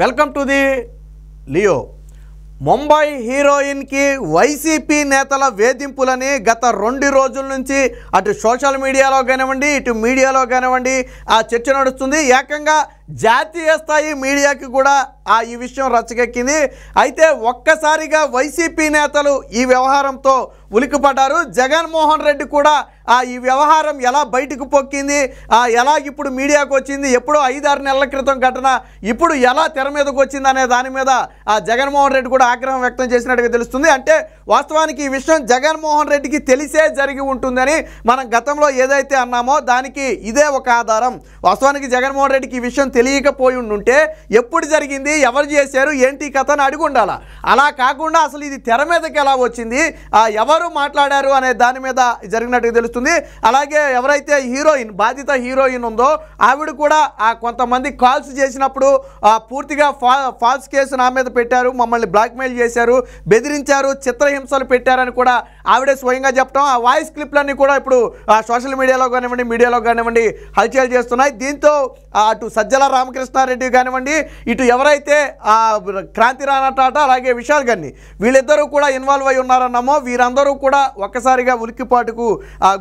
welcome to the Leo Mumbai హీరోయిన్కి YCP నేతల వేధింపులని గత రెండు రోజుల నుంచి అటు సోషల్ మీడియాలో కానివ్వండి ఇటు మీడియాలో కానివ్వండి ఆ చర్చ నడుస్తుంది ఏకంగా జాతీయ స్థాయి మీడియాకి కూడా ఆ ఈ విషయం రచ్చగక్కింది అయితే ఒక్కసారిగా వైసీపీ నేతలు ఈ వ్యవహారంతో ఉలికిపడ్డారు జగన్మోహన్ రెడ్డి కూడా ఆ ఈ వ్యవహారం ఎలా బయటకు పొక్కింది ఆ ఎలా ఇప్పుడు మీడియాకు వచ్చింది ఎప్పుడో ఐదారు నెలల క్రితం ఘటన ఇప్పుడు ఎలా తెర మీదకు వచ్చింది అనే దాని మీద ఆ జగన్మోహన్ రెడ్డి కూడా ఆగ్రహం వ్యక్తం చేసినట్టుగా తెలుస్తుంది అంటే వాస్తవానికి ఈ విషయం జగన్మోహన్ రెడ్డికి తెలిసే జరిగి ఉంటుందని మనం గతంలో ఏదైతే అన్నామో దానికి ఇదే ఒక ఆధారం వాస్తవానికి జగన్మోహన్ రెడ్డికి ఈ విషయం తెలియకపోయి ఉంటే ఎప్పుడు జరిగింది ఎవరు చేశారు ఏంటి కథ అని అడిగి ఉండాల అలా కాకుండా అసలు ఇది తెర మీదకి ఎలా వచ్చింది ఎవరు మాట్లాడారు అనే దాని మీద జరిగినట్టు తెలుస్తుంది అలాగే ఎవరైతే హీరోయిన్ బాధిత హీరోయిన్ ఉందో ఆవిడ కూడా ఆ కొంతమంది కాల్స్ చేసినప్పుడు పూర్తిగా ఫాల్స్ కేసు నా మీద పెట్టారు మమ్మల్ని బ్లాక్మెయిల్ చేశారు బెదిరించారు చిత్రహింసలు పెట్టారని కూడా ఆవిడే స్వయంగా చెప్పడం ఆ వాయిస్ క్లిప్లన్నీ కూడా ఇప్పుడు సోషల్ మీడియాలో కానివ్వండి మీడియాలో కానివ్వండి హల్చల్ చేస్తున్నాయి దీంతో అటు సజ్జల రామకృష్ణారెడ్డి కానివ్వండి ఇటు ఎవరైతే ఎవరైతే క్రాంతి రాణా టాటా అలాగే విశాల్ గన్ని వీళ్ళిద్దరూ కూడా ఇన్వాల్వ్ అయి ఉన్నారన్నామో వీరందరూ కూడా ఒక్కసారిగా ఉలిక్కిపాటుకు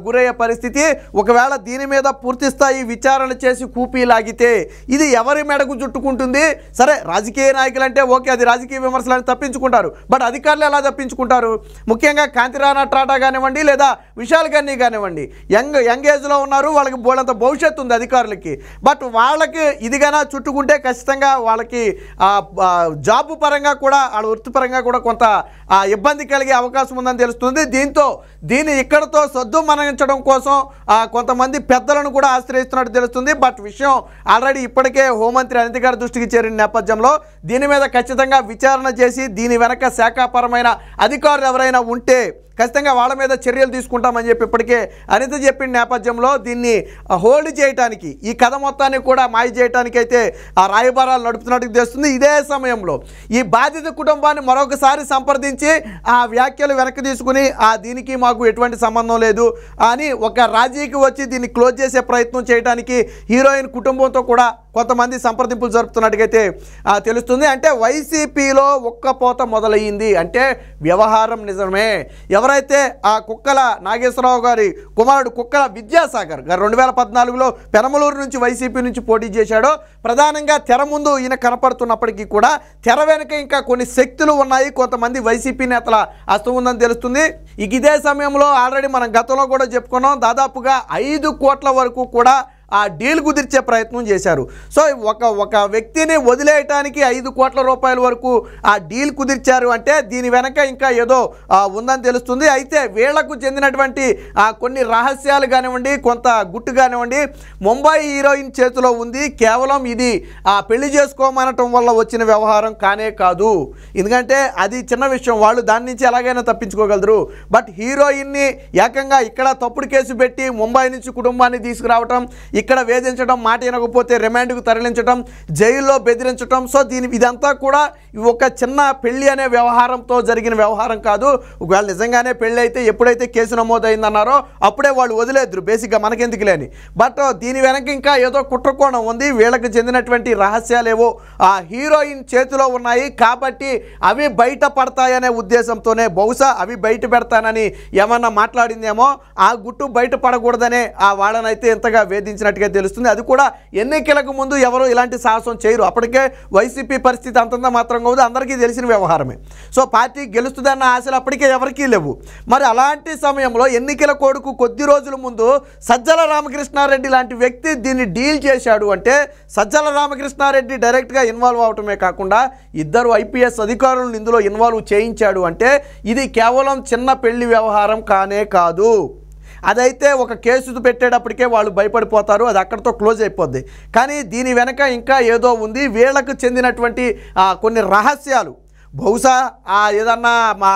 గురయ్యే పరిస్థితి ఒకవేళ దీని మీద పూర్తి స్థాయి విచారణ చేసి కూపీ లాగితే ఇది ఎవరి మెడకు జుట్టుకుంటుంది సరే రాజకీయ నాయకులు అంటే ఓకే అది రాజకీయ విమర్శలను తప్పించుకుంటారు బట్ అధికారులు ఎలా తప్పించుకుంటారు ముఖ్యంగా కాంతి రాణా టాటా కానివ్వండి లేదా విశాల్ గన్ని కానివ్వండి యంగ్ యంగ్ ఏజ్లో ఉన్నారు వాళ్ళకి బోళ్ళంత భవిష్యత్తు ఉంది అధికారులకి బట్ వాళ్ళకి ఇదిగా చుట్టుకుంటే ఖచ్చితంగా వాళ్ళకి జాబ్ పరంగా కూడా వాళ్ళ వృత్తిపరంగా కూడా కొంత ఇబ్బంది కలిగే అవకాశం ఉందని తెలుస్తుంది దీంతో దీన్ని ఇక్కడతో సద్దు మరణించడం కోసం కొంతమంది పెద్దలను కూడా ఆశ్రయిస్తున్నట్టు తెలుస్తుంది బట్ విషయం ఆల్రెడీ ఇప్పటికే హోంమంత్రి అనిత గారి దృష్టికి చేరిన నేపథ్యంలో దీని మీద ఖచ్చితంగా విచారణ చేసి దీని వెనక శాఖాపరమైన అధికారులు ఎవరైనా ఉంటే ఖచ్చితంగా వాళ్ళ మీద చర్యలు తీసుకుంటామని చెప్పి ఇప్పటికే అనిత చెప్పిన నేపథ్యంలో దీన్ని హోల్డ్ చేయడానికి ఈ కథ మొత్తాన్ని కూడా మాయ అయితే ఆ రాయబారాలు నడుపుతున్నట్టు తెలుస్తుంది ఇదే సమయంలో ఈ బాధిత కుటుంబాన్ని మరొకసారి సంప్రదించి ఆ వ్యాఖ్యలు వెనక్కి తీసుకుని ఆ దీనికి మాకు ఎటువంటి సంబంధం లేదు అని ఒక రాజీకి వచ్చి దీన్ని క్లోజ్ చేసే ప్రయత్నం చేయడానికి హీరోయిన్ కుటుంబంతో కూడా కొంతమంది సంప్రదింపులు జరుపుతున్నట్టుగైతే తెలుస్తుంది అంటే వైసీపీలో పోత మొదలయ్యింది అంటే వ్యవహారం నిజమే ఎవరైతే ఆ కుక్కల నాగేశ్వరరావు గారి కుమారుడు కుక్కల విద్యాసాగర్ గారు రెండు వేల పద్నాలుగులో పెనమలూరు నుంచి వైసీపీ నుంచి పోటీ చేశాడో ప్రధానంగా తెర ముందు ఈయన కనపడుతున్నప్పటికీ కూడా తెర వెనుక ఇంకా కొన్ని శక్తులు ఉన్నాయి కొంతమంది వైసీపీ నేతల అస్తం ఉందని తెలుస్తుంది ఇక ఇదే సమయంలో ఆల్రెడీ మనం గతంలో కూడా చెప్పుకున్నాం దాదాపుగా ఐదు కోట్ల వరకు కూడా ఆ డీల్ కుదిర్చే ప్రయత్నం చేశారు సో ఒక ఒక వ్యక్తిని వదిలేయటానికి ఐదు కోట్ల రూపాయల వరకు ఆ డీల్ కుదిర్చారు అంటే దీని వెనక ఇంకా ఏదో ఉందని తెలుస్తుంది అయితే వీళ్లకు చెందినటువంటి కొన్ని రహస్యాలు కానివ్వండి కొంత గుట్టు కానివ్వండి ముంబై హీరోయిన్ చేతిలో ఉంది కేవలం ఇది ఆ పెళ్లి చేసుకోమనటం వల్ల వచ్చిన వ్యవహారం కానే కాదు ఎందుకంటే అది చిన్న విషయం వాళ్ళు దాని నుంచి ఎలాగైనా తప్పించుకోగలరు బట్ హీరోయిన్ని ఏకంగా ఇక్కడ తప్పుడు కేసు పెట్టి ముంబై నుంచి కుటుంబాన్ని తీసుకురావటం ఇక్కడ వేధించడం మాట వినకపోతే రిమాండ్కు తరలించడం జైల్లో బెదిరించడం సో దీని ఇదంతా కూడా ఒక చిన్న పెళ్లి అనే వ్యవహారంతో జరిగిన వ్యవహారం కాదు ఒకవేళ నిజంగానే పెళ్ళి అయితే ఎప్పుడైతే కేసు నమోదైందన్నారో అప్పుడే వాళ్ళు వదిలేదురు బేసిక్గా మనకెందుకు లేని బట్ దీని వెనక ఇంకా ఏదో కుట్రకోణం ఉంది వీళ్ళకి చెందినటువంటి రహస్యాలేవో ఆ హీరోయిన్ చేతిలో ఉన్నాయి కాబట్టి అవి బయట పడతాయనే ఉద్దేశంతోనే బహుశా అవి బయట పెడతానని ఏమన్నా మాట్లాడిందేమో ఆ గుట్టు బయట పడకూడదనే ఆ వాళ్ళనైతే ఇంతగా వేధించిన చేసినట్టుగా తెలుస్తుంది అది కూడా ఎన్నికలకు ముందు ఎవరు ఇలాంటి సాహసం చేయరు అప్పటికే వైసీపీ పరిస్థితి అంతంత మాత్రంగా ఉంది అందరికీ తెలిసిన వ్యవహారమే సో పార్టీ గెలుస్తుందన్న ఆశలు అప్పటికే ఎవరికీ లేవు మరి అలాంటి సమయంలో ఎన్నికల కోడుకు కొద్ది రోజుల ముందు సజ్జల రామకృష్ణారెడ్డి లాంటి వ్యక్తి దీన్ని డీల్ చేశాడు అంటే సజ్జల రామకృష్ణారెడ్డి డైరెక్ట్గా ఇన్వాల్వ్ అవటమే కాకుండా ఇద్దరు ఐపీఎస్ అధికారులను ఇందులో ఇన్వాల్వ్ చేయించాడు అంటే ఇది కేవలం చిన్న పెళ్లి వ్యవహారం కానే కాదు అదైతే ఒక కేసు పెట్టేటప్పటికే వాళ్ళు భయపడిపోతారు అది అక్కడితో క్లోజ్ అయిపోద్ది కానీ దీని వెనక ఇంకా ఏదో ఉంది వీళ్లకు చెందినటువంటి కొన్ని రహస్యాలు బహుశా ఏదన్నా మా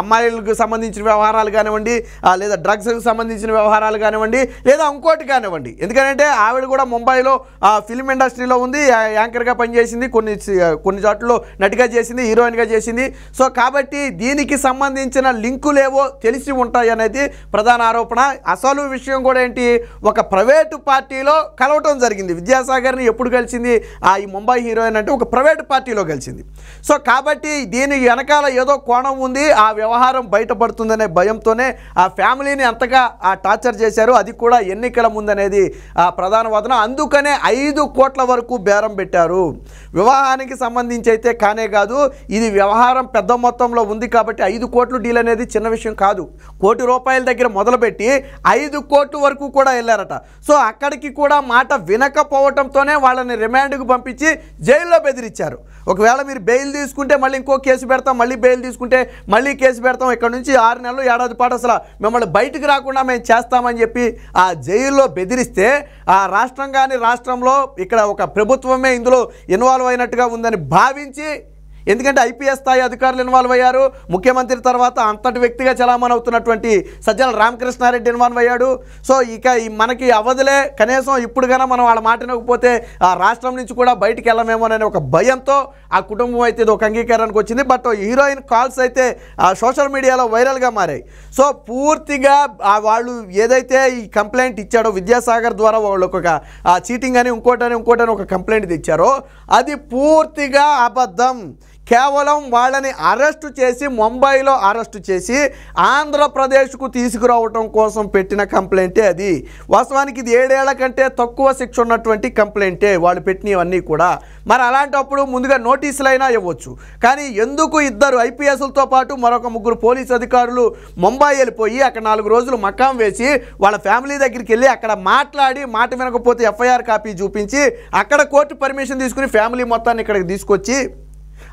అమ్మాయిలకు సంబంధించిన వ్యవహారాలు కానివ్వండి లేదా డ్రగ్స్కి సంబంధించిన వ్యవహారాలు కానివ్వండి లేదా ఇంకోటి కానివ్వండి ఎందుకంటే ఆవిడ కూడా ముంబైలో ఫిల్మ్ ఇండస్ట్రీలో ఉంది యాంకర్గా పనిచేసింది కొన్ని కొన్ని చోట్లలో నటిగా చేసింది హీరోయిన్గా చేసింది సో కాబట్టి దీనికి సంబంధించిన లేవో తెలిసి ఉంటాయి అనేది ప్రధాన ఆరోపణ అసలు విషయం కూడా ఏంటి ఒక ప్రైవేటు పార్టీలో కలవటం జరిగింది విద్యాసాగర్ని ఎప్పుడు కలిసింది ఈ ముంబై హీరోయిన్ అంటే ఒక ప్రైవేటు పార్టీలో కలిసింది సో కాబట్టి దీని వెనకాల ఏదో కోణం ఉంది ఆ వ్యవహారం బయటపడుతుందనే భయంతోనే ఆ ఫ్యామిలీని అంతగా ఆ టార్చర్ చేశారు అది కూడా ఎన్నికల ముందనేది ఆ ప్రధాన వాదన అందుకనే ఐదు కోట్ల వరకు బేరం పెట్టారు వివాహానికి సంబంధించి అయితే కానే కాదు ఇది వ్యవహారం పెద్ద మొత్తంలో ఉంది కాబట్టి ఐదు కోట్లు డీల్ అనేది చిన్న విషయం కాదు కోటి రూపాయల దగ్గర మొదలుపెట్టి ఐదు కోట్లు వరకు కూడా వెళ్ళారట సో అక్కడికి కూడా మాట వినకపోవటంతోనే వాళ్ళని రిమాండ్కు పంపించి జైల్లో బెదిరించారు ఒకవేళ మీరు బెయిల్ తీసుకుంటే మళ్ళీ ఇంకో ఇంకో కేసు పెడతాం మళ్ళీ బెయిల్ తీసుకుంటే మళ్ళీ కేసు పెడతాం ఇక్కడ నుంచి ఆరు నెలలు ఏడాది పాటు అసలు మిమ్మల్ని బయటకు రాకుండా మేము చేస్తామని చెప్పి ఆ జైల్లో బెదిరిస్తే ఆ రాష్ట్రం కానీ రాష్ట్రంలో ఇక్కడ ఒక ప్రభుత్వమే ఇందులో ఇన్వాల్వ్ అయినట్టుగా ఉందని భావించి ఎందుకంటే ఐపీఎస్ స్థాయి అధికారులు ఇన్వాల్వ్ అయ్యారు ముఖ్యమంత్రి తర్వాత అంతటి వ్యక్తిగా చలామణి అవుతున్నటువంటి సజ్జల రామకృష్ణారెడ్డి ఇన్వాల్వ్ అయ్యాడు సో ఇక మనకి అవధులే కనీసం ఇప్పుడు కన్నా మనం వాళ్ళ మాటనకపోతే ఆ రాష్ట్రం నుంచి కూడా బయటికి వెళ్ళమేమోననే ఒక భయంతో ఆ కుటుంబం అయితే ఇది ఒక అంగీకారానికి వచ్చింది బట్ హీరోయిన్ కాల్స్ అయితే సోషల్ మీడియాలో వైరల్గా మారాయి సో పూర్తిగా వాళ్ళు ఏదైతే ఈ కంప్లైంట్ ఇచ్చాడో విద్యాసాగర్ ద్వారా వాళ్ళు ఒక చీటింగ్ అని ఇంకోటని ఇంకోటని ఒక కంప్లైంట్ తెచ్చారో అది పూర్తిగా అబద్ధం కేవలం వాళ్ళని అరెస్టు చేసి ముంబైలో అరెస్టు చేసి ఆంధ్రప్రదేశ్కు తీసుకురావటం కోసం పెట్టిన కంప్లైంటే అది వాస్తవానికి ఇది ఏడేళ్ల కంటే తక్కువ శిక్ష ఉన్నటువంటి కంప్లైంటే వాళ్ళు పెట్టినవన్నీ కూడా మరి అలాంటప్పుడు ముందుగా నోటీసులైనా ఇవ్వచ్చు కానీ ఎందుకు ఇద్దరు ఐపీఎస్లతో పాటు మరొక ముగ్గురు పోలీసు అధికారులు ముంబై వెళ్ళిపోయి అక్కడ నాలుగు రోజులు మకాం వేసి వాళ్ళ ఫ్యామిలీ దగ్గరికి వెళ్ళి అక్కడ మాట్లాడి మాట వినకపోతే ఎఫ్ఐఆర్ కాపీ చూపించి అక్కడ కోర్టు పర్మిషన్ తీసుకుని ఫ్యామిలీ మొత్తాన్ని ఇక్కడికి తీసుకొచ్చి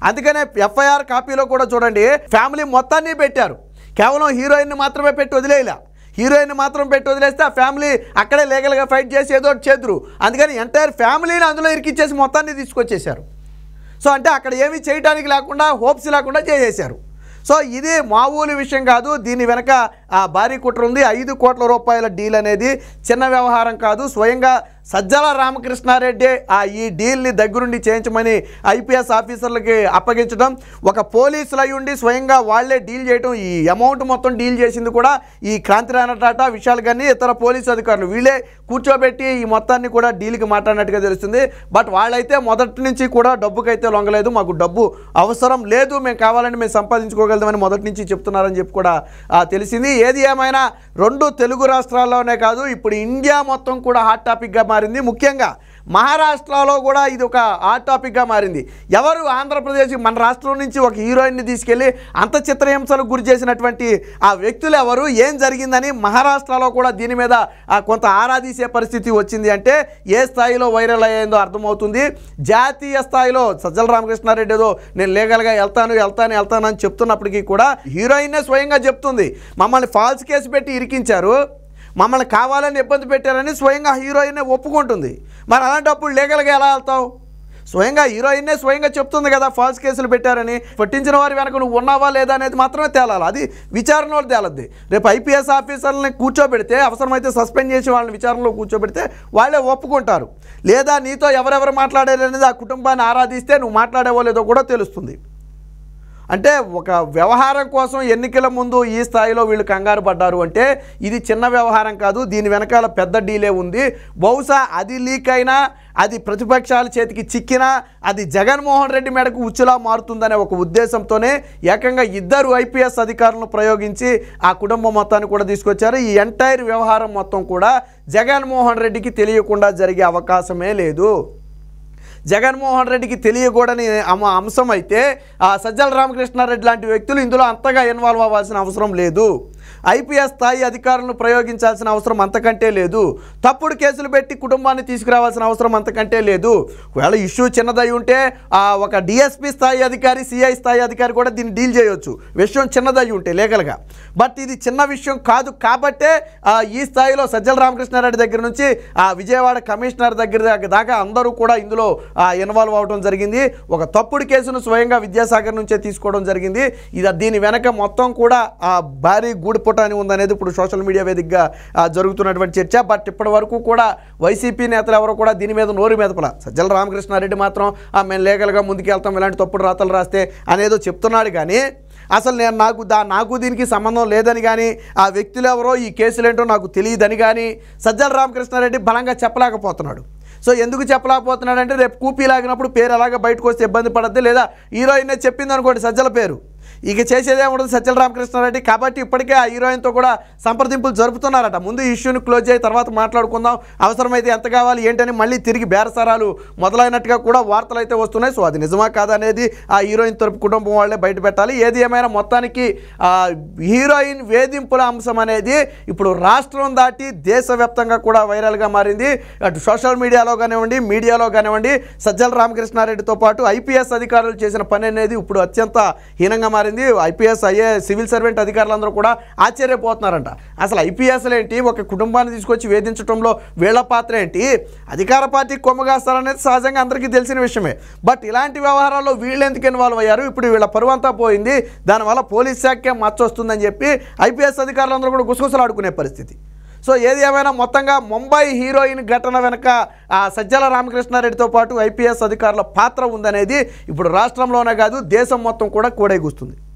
అందుకనే ఎఫ్ఐఆర్ కాపీలో కూడా చూడండి ఫ్యామిలీ మొత్తాన్ని పెట్టారు కేవలం హీరోయిన్ మాత్రమే పెట్టి వదిలేయలే హీరోయిన్ మాత్రం పెట్టి వదిలేస్తే ఆ ఫ్యామిలీ అక్కడే లీగల్గా ఫైట్ చేసి ఏదో చేతురు అందుకని ఎంటైర్ ఫ్యామిలీని అందులో ఇరికిచ్చేసి మొత్తాన్ని తీసుకొచ్చేశారు సో అంటే అక్కడ ఏమీ చేయడానికి లేకుండా హోప్స్ లేకుండా చేసేశారు సో ఇది మామూలు విషయం కాదు దీని వెనక ఆ భారీ కుట్ర ఉంది ఐదు కోట్ల రూపాయల డీల్ అనేది చిన్న వ్యవహారం కాదు స్వయంగా సజ్జల రామకృష్ణారెడ్డి ఆ ఈ డీల్ని దగ్గరుండి చేయించమని ఐపీఎస్ ఆఫీసర్లకి అప్పగించడం ఒక పోలీసులు అయ్యుండి స్వయంగా వాళ్లే డీల్ చేయడం ఈ అమౌంట్ మొత్తం డీల్ చేసింది కూడా ఈ క్రాంతి టాటా విశాల్ కానీ ఇతర పోలీసు అధికారులు వీళ్ళే కూర్చోబెట్టి ఈ మొత్తాన్ని కూడా డీల్కి మాట్లాడినట్టుగా తెలుస్తుంది బట్ వాళ్ళైతే మొదటి నుంచి కూడా డబ్బుకైతే లొంగలేదు మాకు డబ్బు అవసరం లేదు మేము కావాలని మేము సంపాదించుకోగలదామని మొదటి నుంచి చెప్తున్నారని చెప్పి కూడా తెలిసింది ఏది ఏమైనా రెండు తెలుగు రాష్ట్రాల్లోనే కాదు ఇప్పుడు ఇండియా మొత్తం కూడా హాట్ టాపిక్గా మారింది ముఖ్యంగా మహారాష్ట్రలో కూడా ఇది ఒక హాట్ టాపిక్గా మారింది ఎవరు ఆంధ్రప్రదేశ్ మన రాష్ట్రం నుంచి ఒక హీరోయిన్ని తీసుకెళ్ళి అంత చిత్రహింసలకు గురి చేసినటువంటి ఆ వ్యక్తులు ఎవరు ఏం జరిగిందని మహారాష్ట్రలో కూడా దీని మీద కొంత ఆరాధీసే పరిస్థితి వచ్చింది అంటే ఏ స్థాయిలో వైరల్ అయ్యేందో అర్థమవుతుంది జాతీయ స్థాయిలో సజ్జల రామకృష్ణారెడ్డి ఏదో నేను లీగల్గా వెళ్తాను వెళ్తాను వెళ్తాను అని చెప్తున్నప్పటికీ కూడా హీరోయిన్నే స్వయంగా చెప్తుంది మమ్మల్ని ఫాల్స్ కేసు పెట్టి ఇరికించారు మమ్మల్ని కావాలని ఇబ్బంది పెట్టారని స్వయంగా హీరోయిన్ ఒప్పుకుంటుంది మరి అలాంటప్పుడు లీగల్గా ఎలా వెళ్తావు స్వయంగా హీరోయిన్నే స్వయంగా చెప్తుంది కదా ఫాల్స్ కేసులు పెట్టారని పట్టించిన వారి వెనక నువ్వు ఉన్నావా లేదా అనేది మాత్రమే తేలాలి అది విచారణలో తేలద్ది రేపు ఐపీఎస్ ఆఫీసర్లని కూర్చోబెడితే అవసరమైతే సస్పెండ్ చేసి వాళ్ళని విచారణలో కూర్చోబెడితే వాళ్ళే ఒప్పుకుంటారు లేదా నీతో ఎవరెవరు మాట్లాడారనేది ఆ కుటుంబాన్ని ఆరాధిస్తే నువ్వు మాట్లాడేవో లేదో కూడా తెలుస్తుంది అంటే ఒక వ్యవహారం కోసం ఎన్నికల ముందు ఈ స్థాయిలో వీళ్ళు కంగారు పడ్డారు అంటే ఇది చిన్న వ్యవహారం కాదు దీని వెనకాల పెద్ద డీలే ఉంది బహుశా అది లీక్ అయినా అది ప్రతిపక్షాల చేతికి చిక్కినా అది జగన్మోహన్ రెడ్డి మేడకు ఉచ్చులా మారుతుందనే ఒక ఉద్దేశంతోనే ఏకంగా ఇద్దరు ఐపీఎస్ అధికారులను ప్రయోగించి ఆ కుటుంబం మొత్తాన్ని కూడా తీసుకొచ్చారు ఈ ఎంటైర్ వ్యవహారం మొత్తం కూడా జగన్మోహన్ రెడ్డికి తెలియకుండా జరిగే అవకాశమే లేదు జగన్మోహన్ రెడ్డికి తెలియకూడని అంశం అయితే సజ్జల రామకృష్ణారెడ్డి లాంటి వ్యక్తులు ఇందులో అంతగా ఇన్వాల్వ్ అవ్వాల్సిన అవసరం లేదు ఐపీఎస్ స్థాయి అధికారులను ప్రయోగించాల్సిన అవసరం అంతకంటే లేదు తప్పుడు కేసులు పెట్టి కుటుంబాన్ని తీసుకురావాల్సిన అవసరం అంతకంటే లేదు ఒకవేళ ఇష్యూ చిన్నదై ఉంటే ఆ ఒక డిఎస్పీ స్థాయి అధికారి సిఐ స్థాయి అధికారి కూడా దీన్ని డీల్ చేయొచ్చు విషయం చిన్నదై ఉంటే లీగల్గా బట్ ఇది చిన్న విషయం కాదు కాబట్టే ఈ స్థాయిలో సజ్జల రామకృష్ణారెడ్డి దగ్గర నుంచి ఆ విజయవాడ కమిషనర్ దగ్గర దాకా అందరూ కూడా ఇందులో ఇన్వాల్వ్ అవడం జరిగింది ఒక తప్పుడు కేసును స్వయంగా విద్యాసాగర్ నుంచే తీసుకోవడం జరిగింది ఇది దీని వెనక మొత్తం కూడా ఆ భారీ గూడిపో బోటాని ఉందనేది ఇప్పుడు సోషల్ మీడియా వేదికగా జరుగుతున్నటువంటి చర్చ బట్ ఇప్పటి వరకు కూడా వైసీపీ నేతలు ఎవరు కూడా దీని మీద నోరు మీదపల సజ్జల రామకృష్ణారెడ్డి మాత్రం మేము ముందుకు ముందుకెళ్తాం ఇలాంటి తప్పుడు రాతలు రాస్తే అనేదో చెప్తున్నాడు కానీ అసలు నేను నాకు దా నాకు దీనికి సంబంధం లేదని కానీ ఆ వ్యక్తులు ఎవరో ఈ కేసులు ఏంటో నాకు తెలియదని కానీ సజ్జల రామకృష్ణారెడ్డి బలంగా చెప్పలేకపోతున్నాడు సో ఎందుకు చెప్పలేకపోతున్నాడంటే రేపు కూపీ లాగినప్పుడు పేరు అలాగే బయటకు వస్తే ఇబ్బంది పడద్ది లేదా హీరోయిన్ చెప్పింది అనుకోండి సజ్జల పేరు ఇక ఉండదు సజ్జల రామకృష్ణారెడ్డి కాబట్టి ఇప్పటికే ఆ హీరోయిన్తో కూడా సంప్రదింపులు జరుపుతున్నారట ముందు ఇష్యూని క్లోజ్ అయ్యి తర్వాత మాట్లాడుకుందాం అవసరమైతే ఎంత కావాలి ఏంటని మళ్ళీ తిరిగి బేరసారాలు మొదలైనట్టుగా కూడా వార్తలు అయితే వస్తున్నాయి సో అది నిజమా కాదనేది ఆ హీరోయిన్ తరపు కుటుంబం వాళ్ళే బయటపెట్టాలి ఏది ఏమైనా మొత్తానికి హీరోయిన్ వేధింపుల అంశం అనేది ఇప్పుడు రాష్ట్రం దాటి దేశవ్యాప్తంగా కూడా వైరల్గా మారింది అటు సోషల్ మీడియాలో కానివ్వండి మీడియాలో కానివ్వండి సజ్జల రామకృష్ణారెడ్డితో పాటు ఐపీఎస్ అధికారులు చేసిన పని అనేది ఇప్పుడు అత్యంత హీనంగా మారింది ఐపీఎస్ అయ్యే సివిల్ సర్వెంట్ అధికారులందరూ కూడా ఆశ్చర్యపోతున్నారంట అసలు ఐపీఎస్లు ఏంటి ఒక కుటుంబాన్ని తీసుకొచ్చి వేధించడంలో వీళ్ళ పాత్ర ఏంటి అధికార పార్టీ కొమ్మగాస్తారనేది సహజంగా అందరికీ తెలిసిన విషయమే బట్ ఇలాంటి వ్యవహారాల్లో వీళ్ళు ఎందుకు ఇన్వాల్వ్ అయ్యారు ఇప్పుడు వీళ్ళ పరువంతా పోయింది దానివల్ల పోలీస్ శాఖకే మచ్చొస్తుందని చెప్పి ఐపీఎస్ అధికారులందరూ కూడా గుసగుసలాడుకునే పరిస్థితి సో ఏది ఏమైనా మొత్తంగా ముంబై హీరోయిన్ ఘటన వెనుక సజ్జల రామకృష్ణారెడ్డితో పాటు ఐపీఎస్ అధికారుల పాత్ర ఉందనేది ఇప్పుడు రాష్ట్రంలోనే కాదు దేశం మొత్తం కూడా కూడేగుస్తుంది